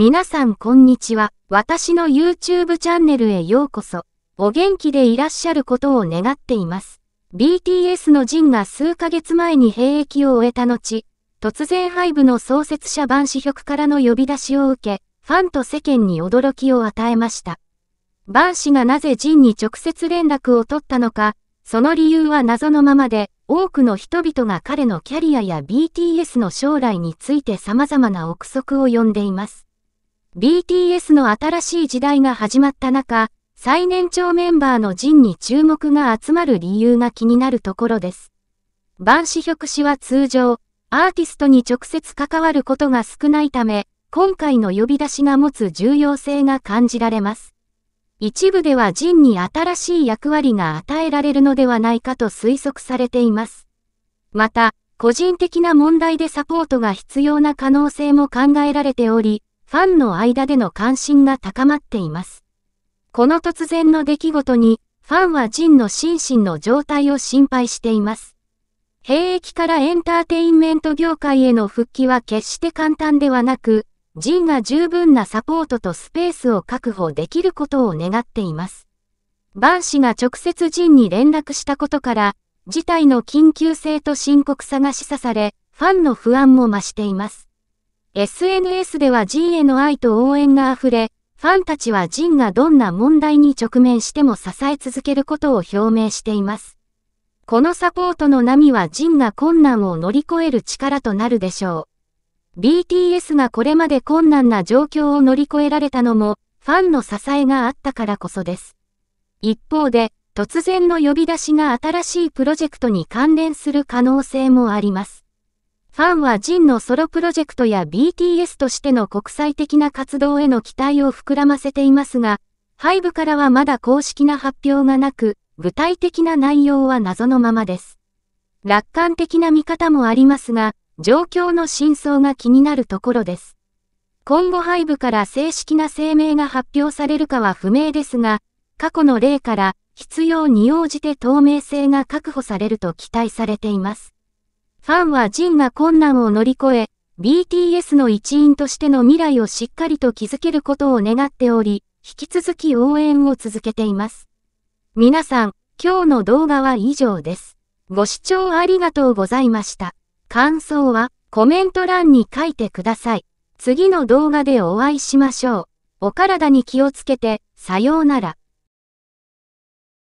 皆さんこんにちは。私の YouTube チャンネルへようこそ。お元気でいらっしゃることを願っています。BTS のジンが数ヶ月前に兵役を終えた後、突然ハイブの創設者バンシヒョクからの呼び出しを受け、ファンと世間に驚きを与えました。バンがなぜジンに直接連絡を取ったのか、その理由は謎のままで、多くの人々が彼のキャリアや BTS の将来について様々な憶測を呼んでいます。BTS の新しい時代が始まった中、最年長メンバーのジンに注目が集まる理由が気になるところです。万ンシヒ氏は通常、アーティストに直接関わることが少ないため、今回の呼び出しが持つ重要性が感じられます。一部ではジンに新しい役割が与えられるのではないかと推測されています。また、個人的な問題でサポートが必要な可能性も考えられており、ファンの間での関心が高まっています。この突然の出来事に、ファンはジンの心身の状態を心配しています。兵役からエンターテインメント業界への復帰は決して簡単ではなく、ジンが十分なサポートとスペースを確保できることを願っています。バン氏が直接ジンに連絡したことから、事態の緊急性と深刻さが示唆され、ファンの不安も増しています。SNS ではジンへの愛と応援が溢れ、ファンたちはジンがどんな問題に直面しても支え続けることを表明しています。このサポートの波はジンが困難を乗り越える力となるでしょう。BTS がこれまで困難な状況を乗り越えられたのも、ファンの支えがあったからこそです。一方で、突然の呼び出しが新しいプロジェクトに関連する可能性もあります。ファンはジンのソロプロジェクトや BTS としての国際的な活動への期待を膨らませていますが、ブからはまだ公式な発表がなく、具体的な内容は謎のままです。楽観的な見方もありますが、状況の真相が気になるところです。今後背部から正式な声明が発表されるかは不明ですが、過去の例から必要に応じて透明性が確保されると期待されています。ファンはジンが困難を乗り越え、BTS の一員としての未来をしっかりと築けることを願っており、引き続き応援を続けています。皆さん、今日の動画は以上です。ご視聴ありがとうございました。感想はコメント欄に書いてください。次の動画でお会いしましょう。お体に気をつけて、さようなら。